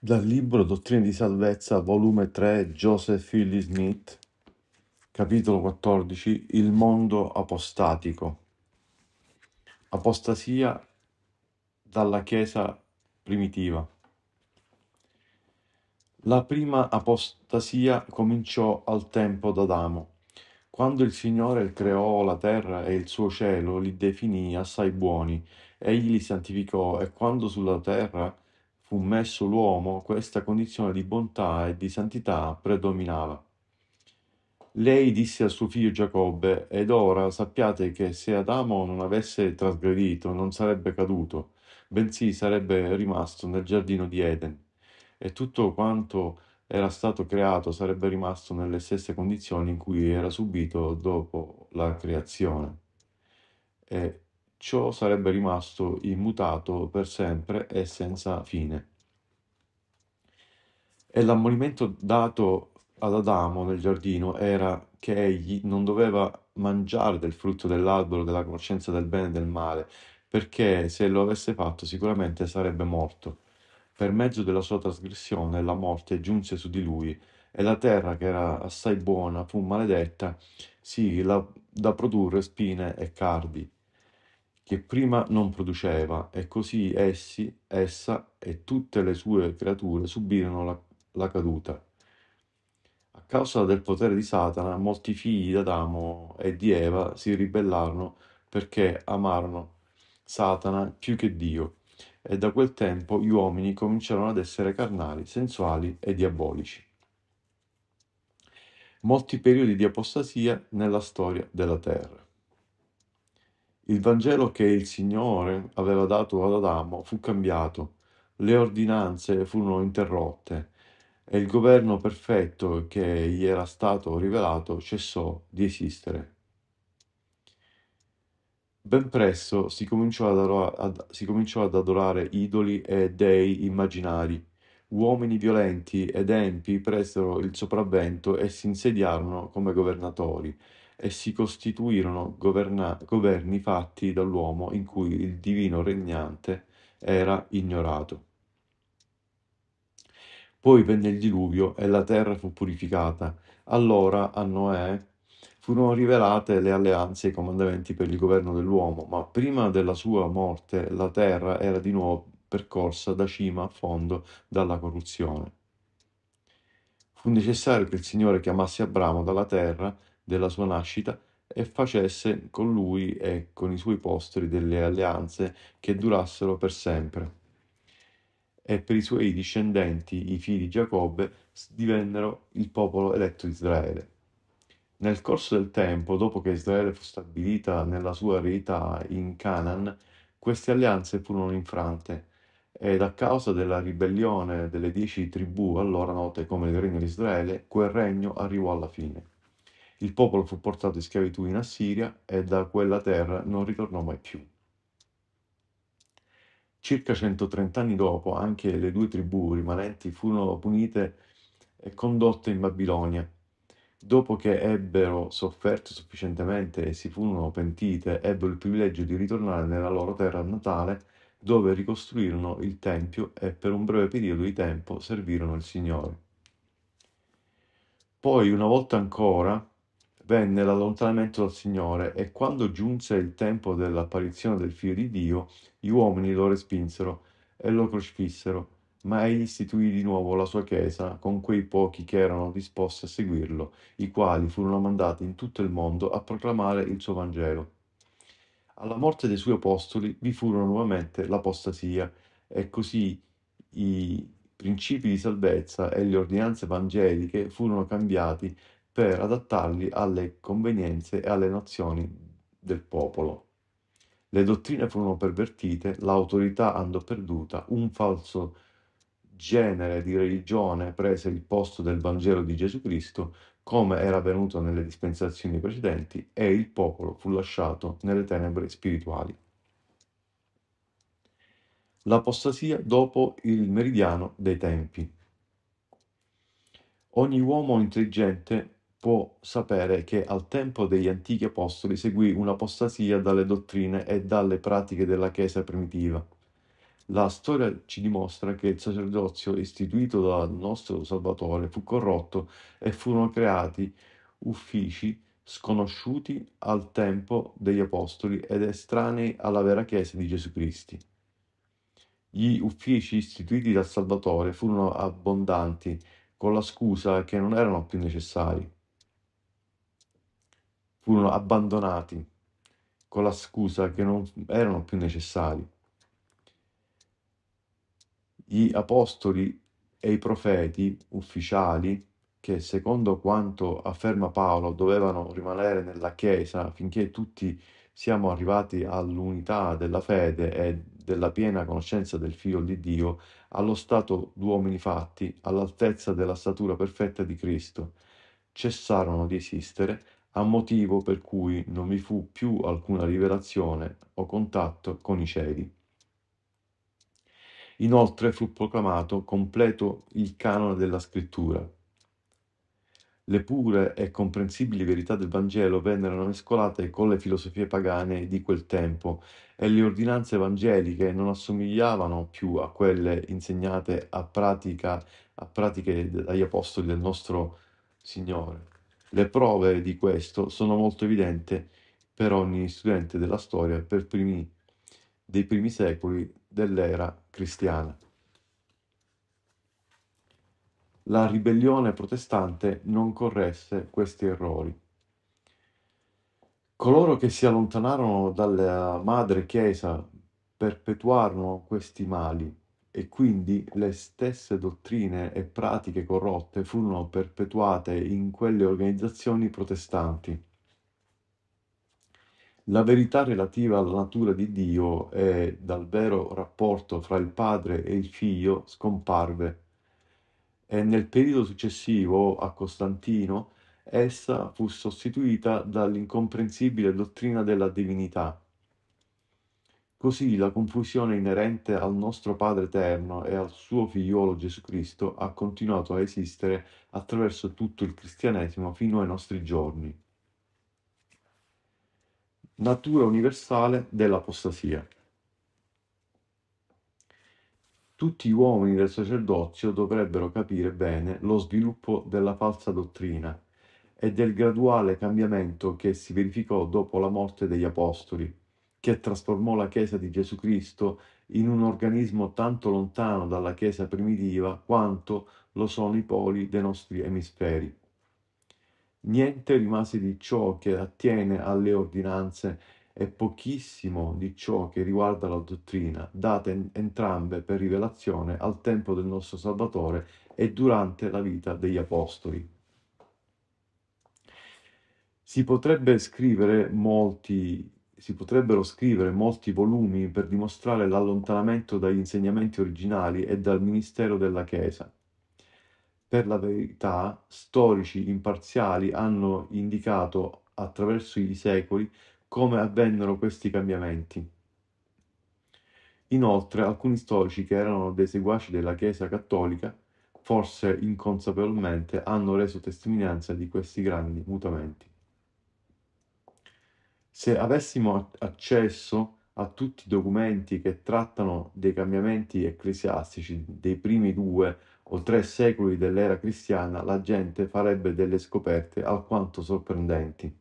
Dal libro Dottrine di salvezza, volume 3, Joseph Philly Smith, capitolo 14, Il mondo apostatico. Apostasia dalla Chiesa primitiva. La prima apostasia cominciò al tempo d'Adamo, quando il Signore creò la terra e il suo cielo, li definì assai buoni, egli li santificò e quando sulla terra fu messo l'uomo, questa condizione di bontà e di santità predominava. Lei disse a suo figlio Giacobbe, ed ora sappiate che se Adamo non avesse trasgredito non sarebbe caduto, bensì sarebbe rimasto nel giardino di Eden, e tutto quanto era stato creato sarebbe rimasto nelle stesse condizioni in cui era subito dopo la creazione. E Ciò sarebbe rimasto immutato per sempre e senza fine. E l'ammonimento dato ad Adamo nel giardino era che egli non doveva mangiare del frutto dell'albero della conoscenza del bene e del male, perché se lo avesse fatto sicuramente sarebbe morto. Per mezzo della sua trasgressione la morte giunse su di lui, e la terra che era assai buona fu maledetta, sì, la, da produrre spine e cardi che prima non produceva, e così essi, essa e tutte le sue creature subirono la, la caduta. A causa del potere di Satana, molti figli d'Adamo e di Eva si ribellarono perché amarono Satana più che Dio, e da quel tempo gli uomini cominciarono ad essere carnali, sensuali e diabolici. Molti periodi di apostasia nella storia della terra. Il Vangelo che il Signore aveva dato ad Adamo fu cambiato, le ordinanze furono interrotte e il governo perfetto che gli era stato rivelato cessò di esistere. Ben presto si cominciò ad, adorare, ad, si cominciò ad adorare idoli e dei immaginari. Uomini violenti ed empi presero il sopravvento e si insediarono come governatori e si costituirono governa- governi fatti dall'uomo in cui il divino regnante era ignorato. Poi venne il diluvio e la terra fu purificata. Allora a Noè furono rivelate le alleanze e i comandamenti per il governo dell'uomo, ma prima della sua morte la terra era di nuovo percorsa da cima a fondo dalla corruzione. Fu necessario che il Signore chiamasse Abramo dalla terra della sua nascita e facesse con lui e con i suoi posteri delle alleanze che durassero per sempre. E per i suoi discendenti, i figli di Giacobbe, divennero il popolo eletto di Israele. Nel corso del tempo, dopo che Israele fu stabilita nella sua eredità in Canaan, queste alleanze furono infrante ed a causa della ribellione delle dieci tribù allora note come il Regno di Israele, quel regno arrivò alla fine. Il popolo fu portato in schiavitù in Assiria e da quella terra non ritornò mai più. Circa 130 anni dopo anche le due tribù rimanenti furono punite e condotte in Babilonia. Dopo che ebbero sofferto sufficientemente e si furono pentite, ebbero il privilegio di ritornare nella loro terra natale, dove ricostruirono il Tempio e per un breve periodo di tempo servirono il Signore. Poi, una volta ancora, venne l'allontanamento dal Signore e quando giunse il tempo dell'apparizione del Figlio di Dio, gli uomini lo respinsero e lo crocifissero, ma egli istituì di nuovo la sua Chiesa con quei pochi che erano disposti a seguirlo, i quali furono mandati in tutto il mondo a proclamare il suo Vangelo. Alla morte dei suoi apostoli vi furono nuovamente l'apostasia e così i principi di salvezza e le ordinanze evangeliche furono cambiati per adattarli alle convenienze e alle nozioni del popolo. Le dottrine furono pervertite, l'autorità andò perduta, un falso genere di religione prese il posto del Vangelo di Gesù Cristo, come era avvenuto nelle dispensazioni precedenti, e il popolo fu lasciato nelle tenebre spirituali. L'apostasia dopo il meridiano dei tempi. Ogni uomo intelligente può sapere che al tempo degli antichi apostoli seguì un'apostasia dalle dottrine e dalle pratiche della Chiesa primitiva. La storia ci dimostra che il sacerdozio istituito dal nostro Salvatore fu corrotto e furono creati uffici sconosciuti al tempo degli apostoli ed estranei alla vera Chiesa di Gesù Cristo. Gli uffici istituiti dal Salvatore furono abbondanti con la scusa che non erano più necessari furono abbandonati con la scusa che non erano più necessari. Gli apostoli e i profeti ufficiali che, secondo quanto afferma Paolo, dovevano rimanere nella Chiesa finché tutti siamo arrivati all'unità della fede e della piena conoscenza del Figlio di Dio, allo stato d'uomini fatti, all'altezza della statura perfetta di Cristo, cessarono di esistere a motivo per cui non vi fu più alcuna rivelazione o contatto con i cieli. Inoltre fu proclamato completo il canone della scrittura. Le pure e comprensibili verità del Vangelo vennero mescolate con le filosofie pagane di quel tempo e le ordinanze evangeliche non assomigliavano più a quelle insegnate a, pratica, a pratiche dagli apostoli del nostro Signore. Le prove di questo sono molto evidenti per ogni studente della storia primi, dei primi secoli dell'era cristiana. La ribellione protestante non corresse questi errori. Coloro che si allontanarono dalla madre chiesa perpetuarono questi mali e quindi le stesse dottrine e pratiche corrotte furono perpetuate in quelle organizzazioni protestanti. La verità relativa alla natura di Dio e dal vero rapporto fra il padre e il figlio scomparve e nel periodo successivo a Costantino essa fu sostituita dall'incomprensibile dottrina della divinità Così la confusione inerente al nostro Padre Eterno e al suo figliolo Gesù Cristo ha continuato a esistere attraverso tutto il cristianesimo fino ai nostri giorni. Natura universale dell'apostasia. Tutti gli uomini del sacerdozio dovrebbero capire bene lo sviluppo della falsa dottrina e del graduale cambiamento che si verificò dopo la morte degli apostoli che trasformò la Chiesa di Gesù Cristo in un organismo tanto lontano dalla Chiesa primitiva quanto lo sono i poli dei nostri emisferi. Niente rimase di ciò che attiene alle ordinanze e pochissimo di ciò che riguarda la dottrina, date entrambe per rivelazione al tempo del nostro Salvatore e durante la vita degli Apostoli. Si potrebbe scrivere molti si potrebbero scrivere molti volumi per dimostrare l'allontanamento dagli insegnamenti originali e dal ministero della Chiesa. Per la verità, storici imparziali hanno indicato attraverso i secoli come avvennero questi cambiamenti. Inoltre, alcuni storici che erano dei seguaci della Chiesa cattolica, forse inconsapevolmente, hanno reso testimonianza di questi grandi mutamenti. Se avessimo accesso a tutti i documenti che trattano dei cambiamenti ecclesiastici dei primi due o tre secoli dell'era cristiana, la gente farebbe delle scoperte alquanto sorprendenti.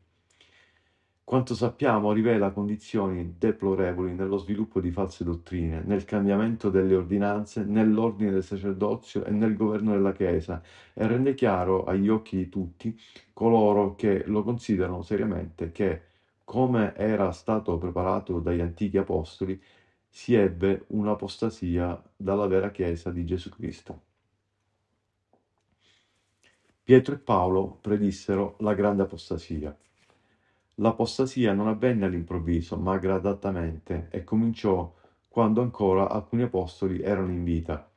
Quanto sappiamo rivela condizioni deplorevoli nello sviluppo di false dottrine, nel cambiamento delle ordinanze, nell'ordine del sacerdozio e nel governo della Chiesa e rende chiaro agli occhi di tutti coloro che lo considerano seriamente che come era stato preparato dagli antichi apostoli, si ebbe un'apostasia dalla vera Chiesa di Gesù Cristo. Pietro e Paolo predissero la grande apostasia. L'apostasia non avvenne all'improvviso, ma gradatamente, e cominciò quando ancora alcuni apostoli erano in vita.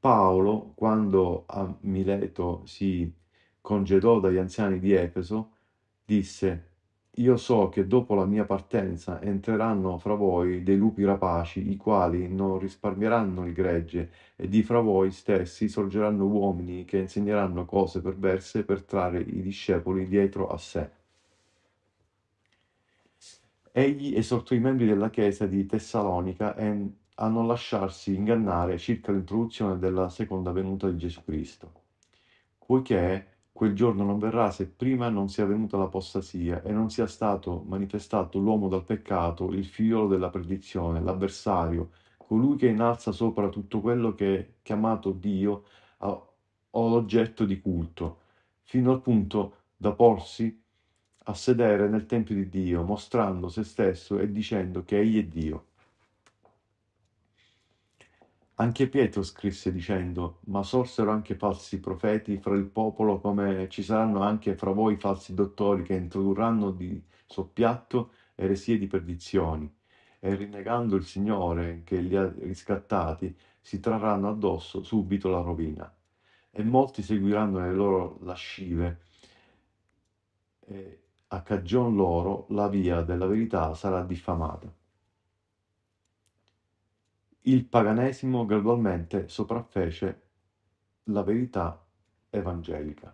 Paolo, quando a Mileto si congedò dagli anziani di Efeso, disse io so che dopo la mia partenza entreranno fra voi dei lupi rapaci, i quali non risparmieranno il gregge, e di fra voi stessi sorgeranno uomini che insegneranno cose perverse per trarre i discepoli dietro a sé. Egli esortò i membri della chiesa di Tessalonica a non lasciarsi ingannare circa l'introduzione della seconda venuta di Gesù Cristo, poiché Quel giorno non verrà se prima non sia venuta l'apostasia e non sia stato manifestato l'uomo dal peccato, il figliolo della perdizione, l'avversario, colui che innalza sopra tutto quello che è chiamato Dio o l'oggetto di culto, fino al punto da porsi a sedere nel tempio di Dio, mostrando se stesso e dicendo che Egli è Dio. Anche Pietro scrisse dicendo, ma sorsero anche falsi profeti fra il popolo come ci saranno anche fra voi falsi dottori che introdurranno di soppiatto eresie di perdizioni e rinnegando il Signore che li ha riscattati si trarranno addosso subito la rovina e molti seguiranno le loro lascive e a cagion loro la via della verità sarà diffamata. Il paganesimo gradualmente sopraffece la verità evangelica.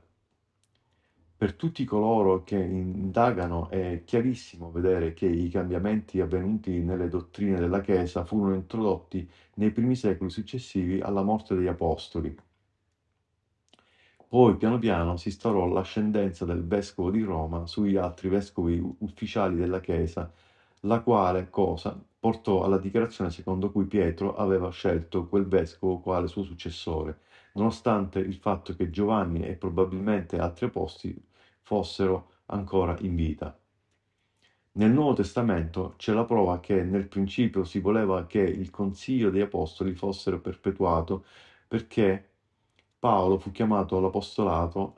Per tutti coloro che indagano è chiarissimo vedere che i cambiamenti avvenuti nelle dottrine della Chiesa furono introdotti nei primi secoli successivi alla morte degli Apostoli. Poi piano piano si instaurò l'ascendenza del vescovo di Roma sugli altri vescovi ufficiali della Chiesa la quale cosa portò alla dichiarazione secondo cui Pietro aveva scelto quel vescovo quale suo successore, nonostante il fatto che Giovanni e probabilmente altri apostoli fossero ancora in vita. Nel Nuovo Testamento c'è la prova che nel principio si voleva che il consiglio degli apostoli fosse perpetuato perché Paolo fu chiamato all'apostolato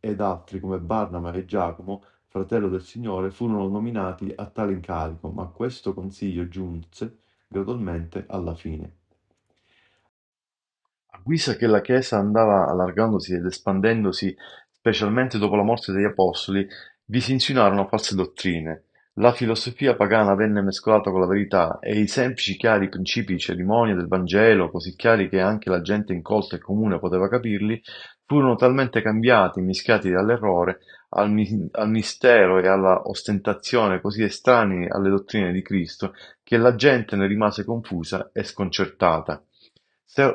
ed altri come Barnaba e Giacomo fratello del Signore, furono nominati a tale incarico, ma questo consiglio giunse gradualmente alla fine. A guisa che la Chiesa andava allargandosi ed espandendosi, specialmente dopo la morte degli Apostoli, vi si insinuarono false dottrine. La filosofia pagana venne mescolata con la verità e i semplici chiari principi di cerimonia del Vangelo, così chiari che anche la gente incolta e comune poteva capirli, furono talmente cambiati, mischiati dall'errore, al mistero e alla ostentazione così estranei alle dottrine di Cristo, che la gente ne rimase confusa e sconcertata.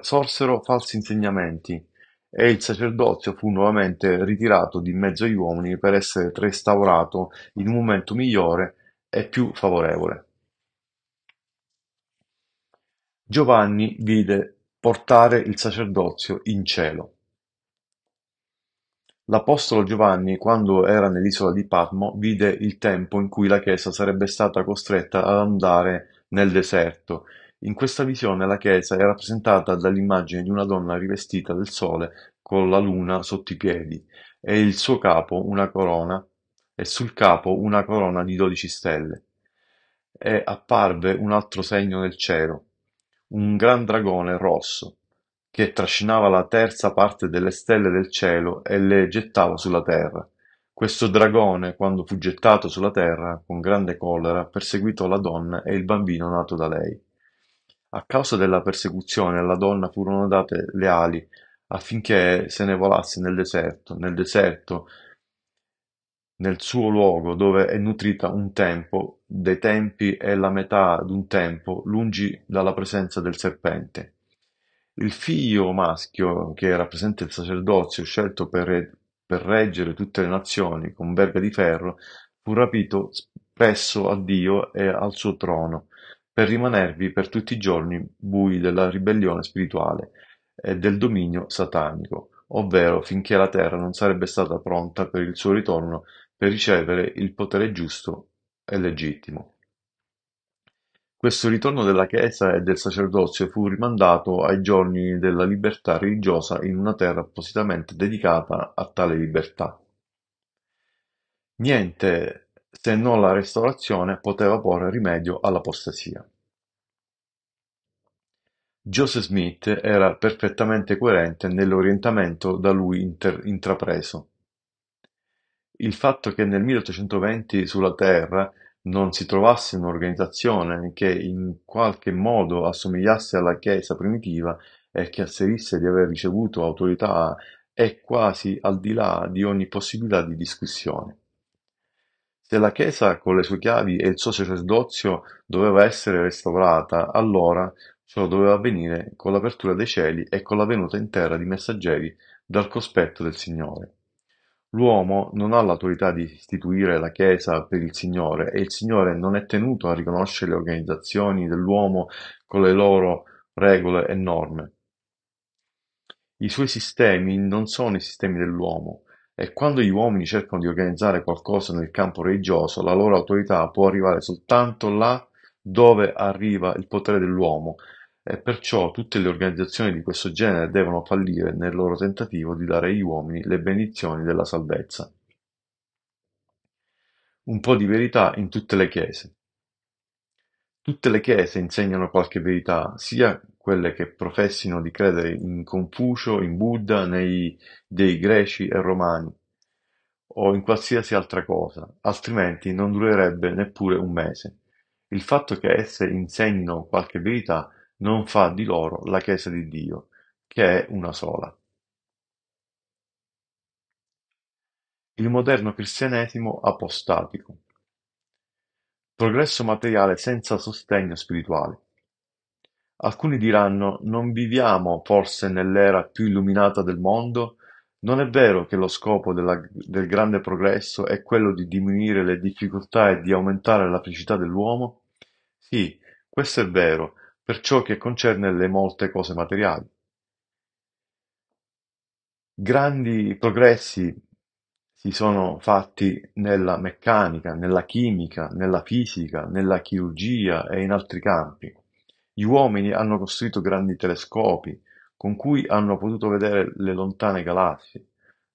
Sorsero falsi insegnamenti, e il sacerdozio fu nuovamente ritirato di mezzo agli uomini per essere restaurato in un momento migliore e più favorevole. Giovanni vide portare il sacerdozio in cielo. L'apostolo Giovanni quando era nell'isola di Patmo vide il tempo in cui la Chiesa sarebbe stata costretta ad andare nel deserto. In questa visione la Chiesa è rappresentata dall'immagine di una donna rivestita del sole con la luna sotto i piedi e il suo capo una corona e sul capo una corona di dodici stelle. E apparve un altro segno nel cielo, un gran dragone rosso che trascinava la terza parte delle stelle del cielo e le gettava sulla terra. Questo dragone, quando fu gettato sulla terra, con grande collera, perseguitò la donna e il bambino nato da lei. A causa della persecuzione alla donna furono date le ali, affinché se ne volasse nel deserto, nel deserto, nel suo luogo dove è nutrita un tempo, dei tempi e la metà d'un tempo, lungi dalla presenza del serpente. Il figlio maschio, che rappresenta il sacerdozio scelto per, per reggere tutte le nazioni con verga di ferro, fu rapito presso a Dio e al suo trono, per rimanervi per tutti i giorni bui della ribellione spirituale e del dominio satanico, ovvero finché la terra non sarebbe stata pronta per il suo ritorno per ricevere il potere giusto e legittimo. Questo ritorno della Chiesa e del sacerdozio fu rimandato ai giorni della libertà religiosa in una terra appositamente dedicata a tale libertà. Niente se non la restaurazione poteva porre rimedio all'apostasia. Joseph Smith era perfettamente coerente nell'orientamento da lui inter- intrapreso. Il fatto che nel 1820 sulla Terra non si trovasse un'organizzazione che in qualche modo assomigliasse alla Chiesa primitiva e che asserisse di aver ricevuto autorità è quasi al di là di ogni possibilità di discussione. Se la Chiesa con le sue chiavi e il suo sacerdozio doveva essere restaurata, allora ciò doveva avvenire con l'apertura dei cieli e con la venuta in terra di messaggeri dal cospetto del Signore. L'uomo non ha l'autorità di istituire la Chiesa per il Signore e il Signore non è tenuto a riconoscere le organizzazioni dell'uomo con le loro regole e norme. I suoi sistemi non sono i sistemi dell'uomo e quando gli uomini cercano di organizzare qualcosa nel campo religioso, la loro autorità può arrivare soltanto là dove arriva il potere dell'uomo e perciò tutte le organizzazioni di questo genere devono fallire nel loro tentativo di dare agli uomini le benedizioni della salvezza. Un po' di verità in tutte le chiese. Tutte le chiese insegnano qualche verità, sia quelle che professino di credere in Confucio, in Buddha, nei dei greci e romani, o in qualsiasi altra cosa, altrimenti non durerebbe neppure un mese. Il fatto che esse insegnino qualche verità non fa di loro la Chiesa di Dio, che è una sola. Il moderno cristianesimo apostatico. Progresso materiale senza sostegno spirituale. Alcuni diranno, non viviamo forse nell'era più illuminata del mondo? Non è vero che lo scopo della, del grande progresso è quello di diminuire le difficoltà e di aumentare la felicità dell'uomo? Sì, questo è vero, per ciò che concerne le molte cose materiali. Grandi progressi si sono fatti nella meccanica, nella chimica, nella fisica, nella chirurgia e in altri campi. Gli uomini hanno costruito grandi telescopi con cui hanno potuto vedere le lontane galassie.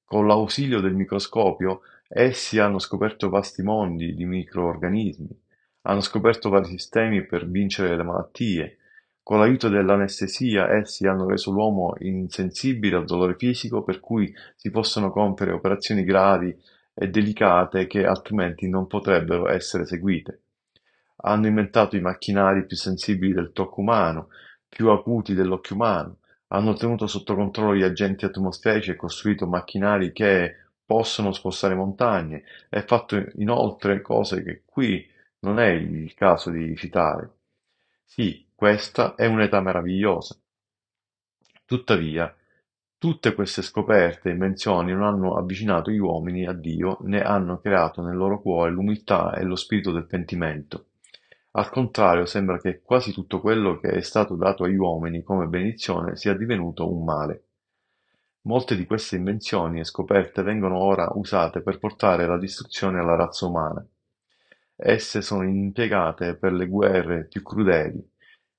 Con l'ausilio del microscopio essi hanno scoperto vasti mondi di microorganismi, hanno scoperto vari sistemi per vincere le malattie, con l'aiuto dell'anestesia essi hanno reso l'uomo insensibile al dolore fisico per cui si possono compiere operazioni gravi e delicate che altrimenti non potrebbero essere eseguite. Hanno inventato i macchinari più sensibili del tocco umano, più acuti dell'occhio umano, hanno tenuto sotto controllo gli agenti atmosferici e costruito macchinari che possono spostare montagne e fatto inoltre cose che qui non è il caso di citare. Sì, questa è un'età meravigliosa. Tuttavia, tutte queste scoperte e invenzioni non hanno avvicinato gli uomini a Dio né hanno creato nel loro cuore l'umiltà e lo spirito del pentimento. Al contrario, sembra che quasi tutto quello che è stato dato agli uomini come benedizione sia divenuto un male. Molte di queste invenzioni e scoperte vengono ora usate per portare la distruzione alla razza umana. Esse sono impiegate per le guerre più crudeli,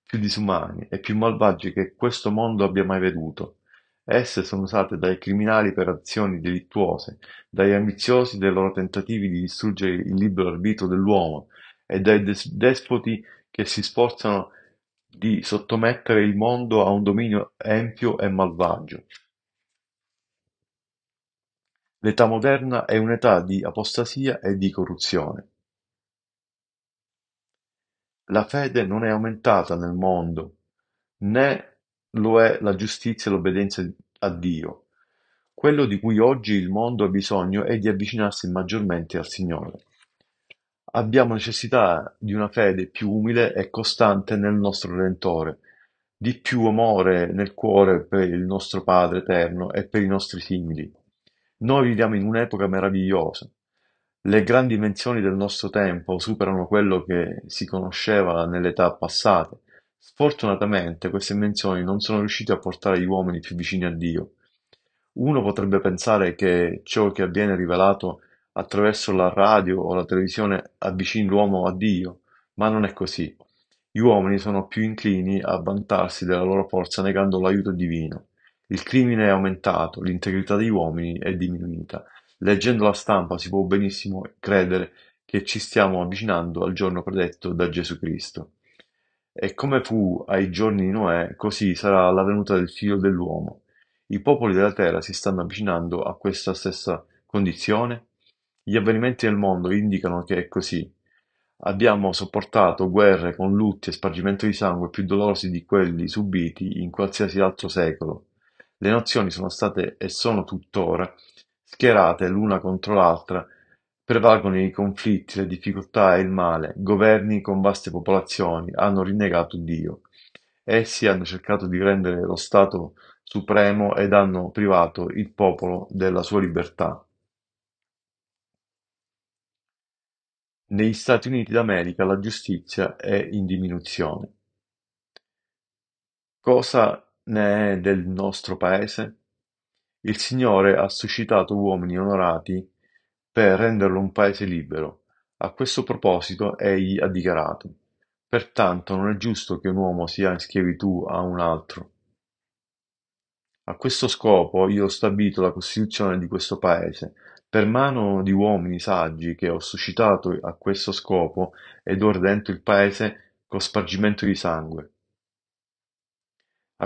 più disumani e più malvagi che questo mondo abbia mai veduto. Esse sono usate dai criminali per azioni delittuose, dagli ambiziosi dai loro tentativi di distruggere il libero arbitro dell'uomo e dai des- despoti che si sforzano di sottomettere il mondo a un dominio empio e malvagio. L'età moderna è un'età di apostasia e di corruzione. La fede non è aumentata nel mondo, né lo è la giustizia e l'obbedienza a Dio. Quello di cui oggi il mondo ha bisogno è di avvicinarsi maggiormente al Signore. Abbiamo necessità di una fede più umile e costante nel nostro Redentore, di più amore nel cuore per il nostro Padre eterno e per i nostri simili. Noi viviamo in un'epoca meravigliosa, le grandi invenzioni del nostro tempo superano quello che si conosceva nelle età passate. Sfortunatamente queste invenzioni non sono riuscite a portare gli uomini più vicini a Dio. Uno potrebbe pensare che ciò che avviene rivelato attraverso la radio o la televisione avvicini l'uomo a Dio, ma non è così. Gli uomini sono più inclini a vantarsi della loro forza negando l'aiuto divino. Il crimine è aumentato, l'integrità degli uomini è diminuita Leggendo la stampa si può benissimo credere che ci stiamo avvicinando al giorno predetto da Gesù Cristo. E come fu ai giorni di Noè, così sarà alla venuta del Figlio dell'uomo. I popoli della terra si stanno avvicinando a questa stessa condizione? Gli avvenimenti del mondo indicano che è così. Abbiamo sopportato guerre con lutti e spargimento di sangue più dolorosi di quelli subiti in qualsiasi altro secolo. Le nazioni sono state e sono tuttora Schierate l'una contro l'altra, prevalgono i conflitti, le difficoltà e il male; governi con vaste popolazioni hanno rinnegato Dio; essi hanno cercato di rendere lo Stato supremo ed hanno privato il popolo della sua libertà. Negli Stati Uniti d'America la giustizia è in diminuzione. Cosa ne è del nostro Paese? Il Signore ha suscitato uomini onorati per renderlo un paese libero. A questo proposito egli ha dichiarato: Pertanto non è giusto che un uomo sia in schiavitù a un altro. A questo scopo io ho stabilito la costituzione di questo paese, per mano di uomini saggi che ho suscitato a questo scopo ed ho redento il paese con spargimento di sangue.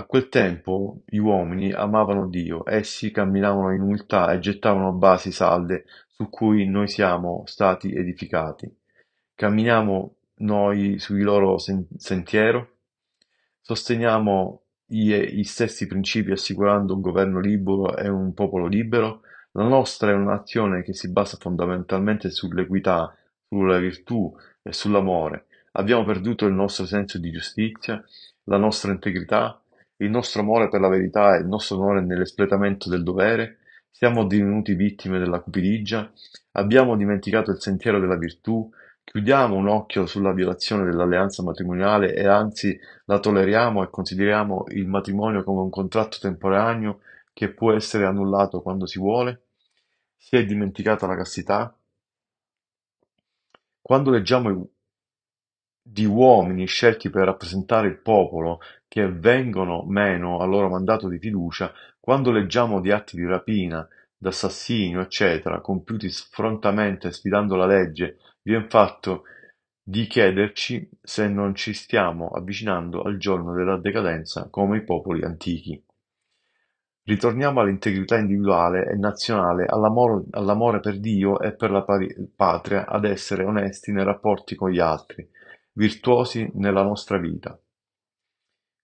A quel tempo gli uomini amavano Dio, essi camminavano in umiltà e gettavano basi salde su cui noi siamo stati edificati. Camminiamo noi sui loro sen- sentiero? Sosteniamo gli, gli stessi principi assicurando un governo libero e un popolo libero? La nostra è un'azione che si basa fondamentalmente sull'equità, sulla virtù e sull'amore. Abbiamo perduto il nostro senso di giustizia, la nostra integrità, il nostro amore per la verità e il nostro onore nell'espletamento del dovere, siamo divenuti vittime della cupidigia, abbiamo dimenticato il sentiero della virtù, chiudiamo un occhio sulla violazione dell'alleanza matrimoniale e anzi la tolleriamo e consideriamo il matrimonio come un contratto temporaneo che può essere annullato quando si vuole? Si è dimenticata la castità? Quando leggiamo i, di uomini scelti per rappresentare il popolo che vengono meno al loro mandato di fiducia, quando leggiamo di atti di rapina, d'assassinio, eccetera, compiuti sfrontamente sfidando la legge, viene fatto di chiederci se non ci stiamo avvicinando al giorno della decadenza come i popoli antichi. Ritorniamo all'integrità individuale e nazionale, all'amore, all'amore per Dio e per la patria, ad essere onesti nei rapporti con gli altri, virtuosi nella nostra vita.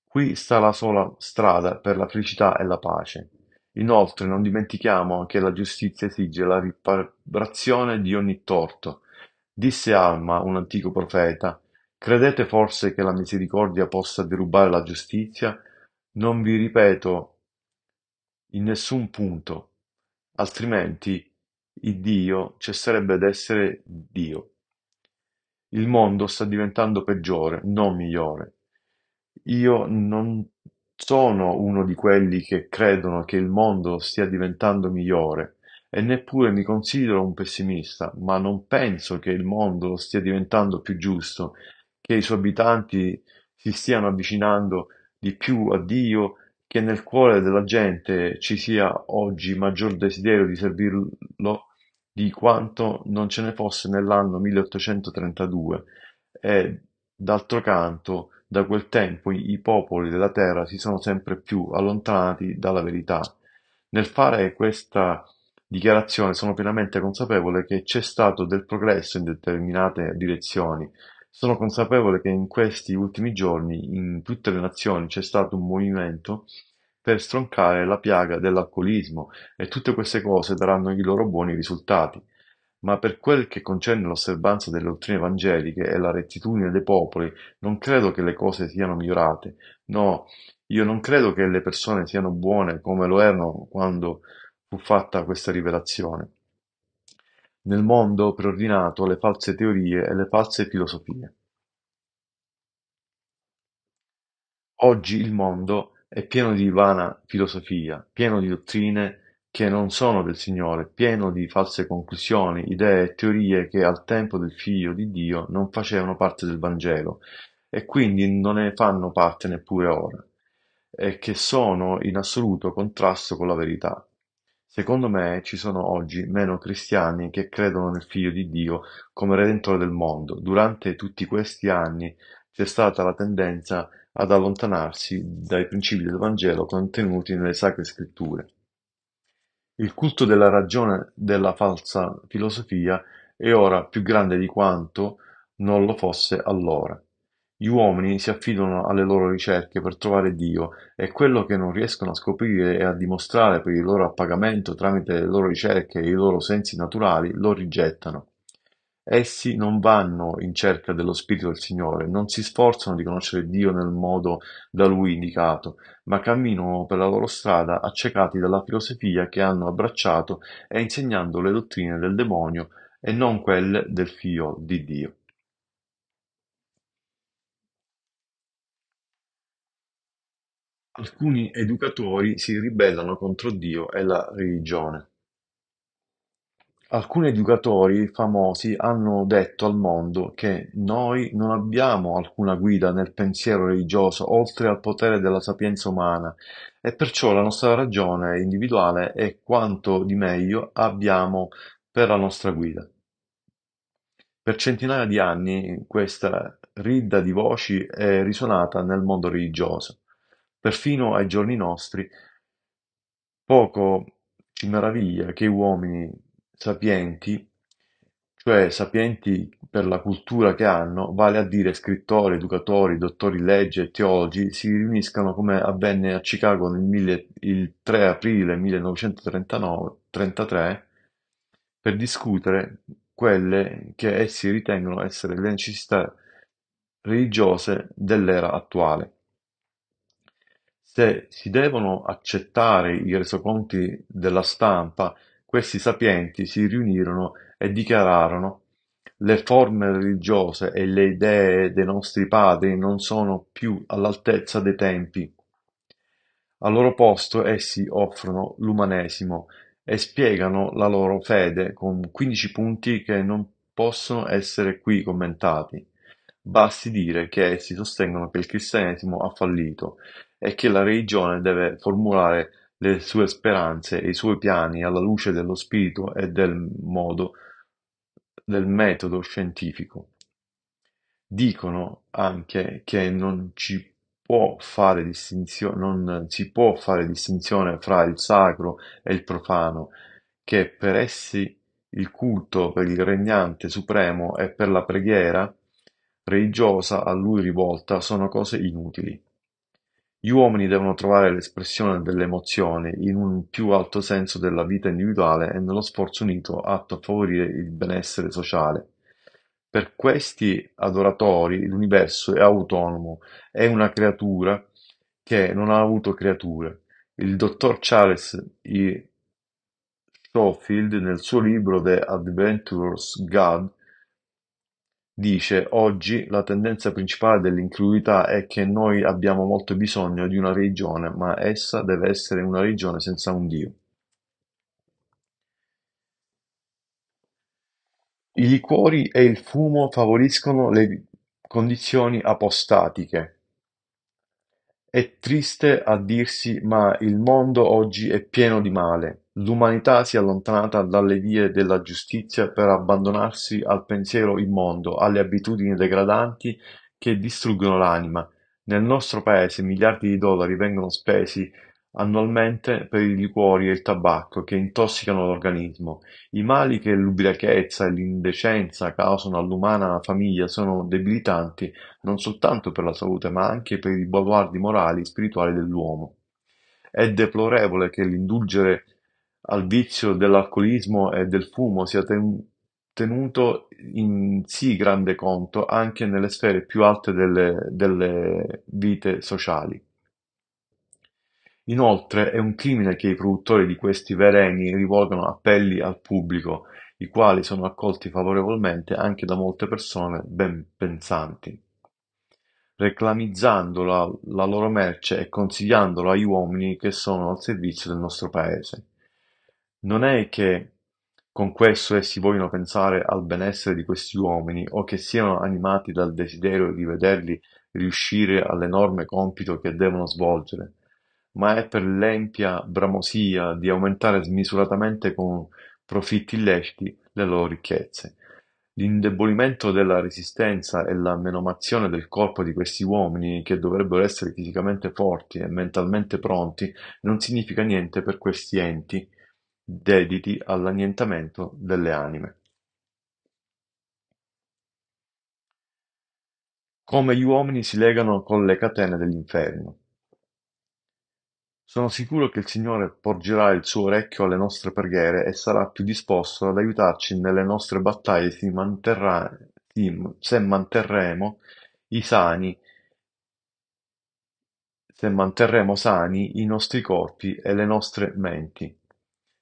Qui sta la sola strada per la felicità e la pace. Inoltre non dimentichiamo che la giustizia esige la riparazione di ogni torto. Disse Alma, un antico profeta, credete forse che la misericordia possa derubare la giustizia? Non vi ripeto in nessun punto, altrimenti il Dio cesserebbe d'essere Dio. Il mondo sta diventando peggiore, non migliore. Io non sono uno di quelli che credono che il mondo stia diventando migliore e neppure mi considero un pessimista, ma non penso che il mondo stia diventando più giusto, che i suoi abitanti si stiano avvicinando di più a Dio, che nel cuore della gente ci sia oggi maggior desiderio di servirlo di quanto non ce ne fosse nell'anno 1832 e, d'altro canto, da quel tempo i popoli della terra si sono sempre più allontanati dalla verità. Nel fare questa dichiarazione sono pienamente consapevole che c'è stato del progresso in determinate direzioni. Sono consapevole che in questi ultimi giorni in tutte le nazioni c'è stato un movimento per stroncare la piaga dell'alcolismo e tutte queste cose daranno i loro buoni risultati. Ma per quel che concerne l'osservanza delle dottrine evangeliche e la rettitudine dei popoli, non credo che le cose siano migliorate. No, io non credo che le persone siano buone come lo erano quando fu fatta questa rivelazione. Nel mondo preordinato le false teorie e le false filosofie. Oggi il mondo è pieno di vana filosofia, pieno di dottrine che non sono del Signore, pieno di false conclusioni, idee e teorie che al tempo del Figlio di Dio non facevano parte del Vangelo e quindi non ne fanno parte neppure ora, e che sono in assoluto contrasto con la verità. Secondo me ci sono oggi meno cristiani che credono nel Figlio di Dio come Redentore del mondo. Durante tutti questi anni c'è stata la tendenza ad allontanarsi dai principi del Vangelo contenuti nelle Sacre Scritture. Il culto della ragione della falsa filosofia è ora più grande di quanto non lo fosse allora. Gli uomini si affidano alle loro ricerche per trovare Dio e quello che non riescono a scoprire e a dimostrare per il loro appagamento tramite le loro ricerche e i loro sensi naturali lo rigettano. Essi non vanno in cerca dello Spirito del Signore, non si sforzano di conoscere Dio nel modo da Lui indicato, ma camminano per la loro strada accecati dalla filosofia che hanno abbracciato e insegnando le dottrine del demonio e non quelle del Figlio di Dio. Alcuni educatori si ribellano contro Dio e la religione. Alcuni educatori famosi hanno detto al mondo che "noi non abbiamo alcuna guida nel pensiero religioso oltre al potere della sapienza umana e perciò la nostra ragione individuale è quanto di meglio abbiamo per la nostra guida". Per centinaia di anni questa ridda di voci è risuonata nel mondo religioso. Perfino ai giorni nostri poco ci meraviglia che uomini sapienti, cioè sapienti per la cultura che hanno, vale a dire scrittori, educatori, dottori legge e teologi, si riuniscano come avvenne a Chicago nel mille- il 3 aprile 1933 per discutere quelle che essi ritengono essere le necessità religiose dell'era attuale. Se si devono accettare i resoconti della stampa questi sapienti si riunirono e dichiararono: "Le forme religiose e le idee dei nostri padri non sono più all'altezza dei tempi. Al loro posto essi offrono l'umanesimo e spiegano la loro fede con 15 punti che non possono essere qui commentati. Basti dire che essi sostengono che il cristianesimo ha fallito e che la religione deve formulare le sue speranze e i suoi piani alla luce dello spirito e del metodo scientifico. Dicono anche che non ci può fare distinzione, non si può fare distinzione fra il sacro e il profano, che per essi il culto per il regnante supremo e per la preghiera religiosa a lui rivolta sono cose inutili. Gli uomini devono trovare l'espressione delle emozioni in un più alto senso della vita individuale e nello sforzo unito atto a favorire il benessere sociale. Per questi adoratori l'universo è autonomo, è una creatura che non ha avuto creature. Il dottor Charles E. Schofield nel suo libro The Adventures God Dice: "Oggi la tendenza principale dell'incredulità è che noi abbiamo molto bisogno di una religione, ma essa deve essere una religione senza un Dio". I liquori e il fumo favoriscono le condizioni apostatiche. È triste a dirsi, ma il mondo oggi è pieno di male. L'umanità si è allontanata dalle vie della giustizia per abbandonarsi al pensiero immondo, alle abitudini degradanti che distruggono l'anima. Nel nostro paese miliardi di dollari vengono spesi annualmente per i liquori e il tabacco che intossicano l'organismo. I mali che l'ubriachezza e l'indecenza causano all'umana famiglia sono debilitanti non soltanto per la salute ma anche per i baluardi morali e spirituali dell'uomo. È deplorevole che l'indulgere al vizio dell'alcolismo e del fumo sia tenuto in sì grande conto anche nelle sfere più alte delle, delle vite sociali. Inoltre è un crimine che i produttori di questi veleni rivolgano appelli al pubblico, i quali sono accolti favorevolmente anche da molte persone ben pensanti, reclamizzando la, la loro merce e consigliandola agli uomini che sono al servizio del nostro paese. Non è che con questo essi vogliono pensare al benessere di questi uomini o che siano animati dal desiderio di vederli riuscire all'enorme compito che devono svolgere, ma è per l'empia bramosia di aumentare smisuratamente con profitti illeciti le loro ricchezze. L'indebolimento della resistenza e la menomazione del corpo di questi uomini, che dovrebbero essere fisicamente forti e mentalmente pronti, non significa niente per questi enti dediti all'annientamento delle anime. Come gli uomini si legano con le catene dell'inferno. Sono sicuro che il Signore porgerà il suo orecchio alle nostre preghiere e sarà più disposto ad aiutarci nelle nostre battaglie se, manterrà, se manterremo i sani se manterremo sani i nostri corpi e le nostre menti.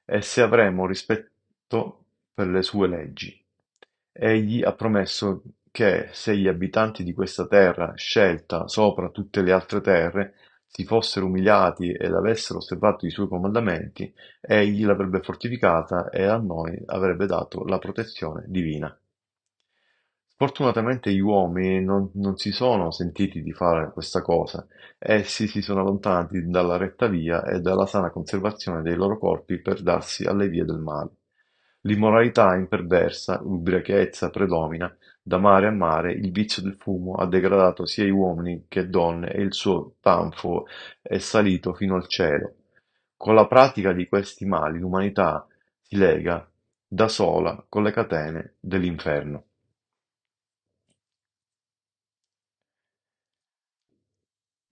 E se avremo rispetto per le sue leggi. Egli ha promesso che se gli abitanti di questa terra, scelta sopra tutte le altre terre, si fossero umiliati ed avessero osservato i suoi comandamenti, egli l'avrebbe fortificata e a noi avrebbe dato la protezione divina. Fortunatamente gli uomini non, non si sono sentiti di fare questa cosa, essi si sono allontanati dalla retta via e dalla sana conservazione dei loro corpi per darsi alle vie del male. L'immoralità imperversa, ubriachezza predomina, da mare a mare il vizio del fumo ha degradato sia gli uomini che donne e il suo tanfo è salito fino al cielo. Con la pratica di questi mali l'umanità si lega da sola con le catene dell'inferno.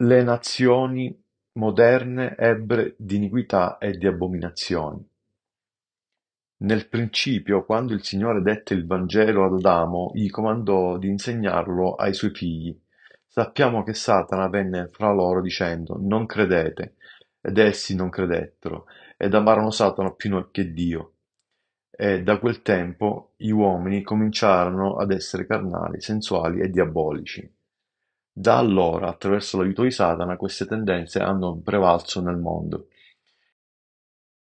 Le nazioni moderne ebbre di iniquità e di abominazioni. Nel principio, quando il Signore dette il Vangelo ad Adamo, gli comandò di insegnarlo ai suoi figli. Sappiamo che Satana venne fra loro dicendo, non credete, ed essi non credettero, ed amarono Satana più che Dio. E da quel tempo gli uomini cominciarono ad essere carnali, sensuali e diabolici. Da allora, attraverso l'aiuto di Satana, queste tendenze hanno prevalso nel mondo.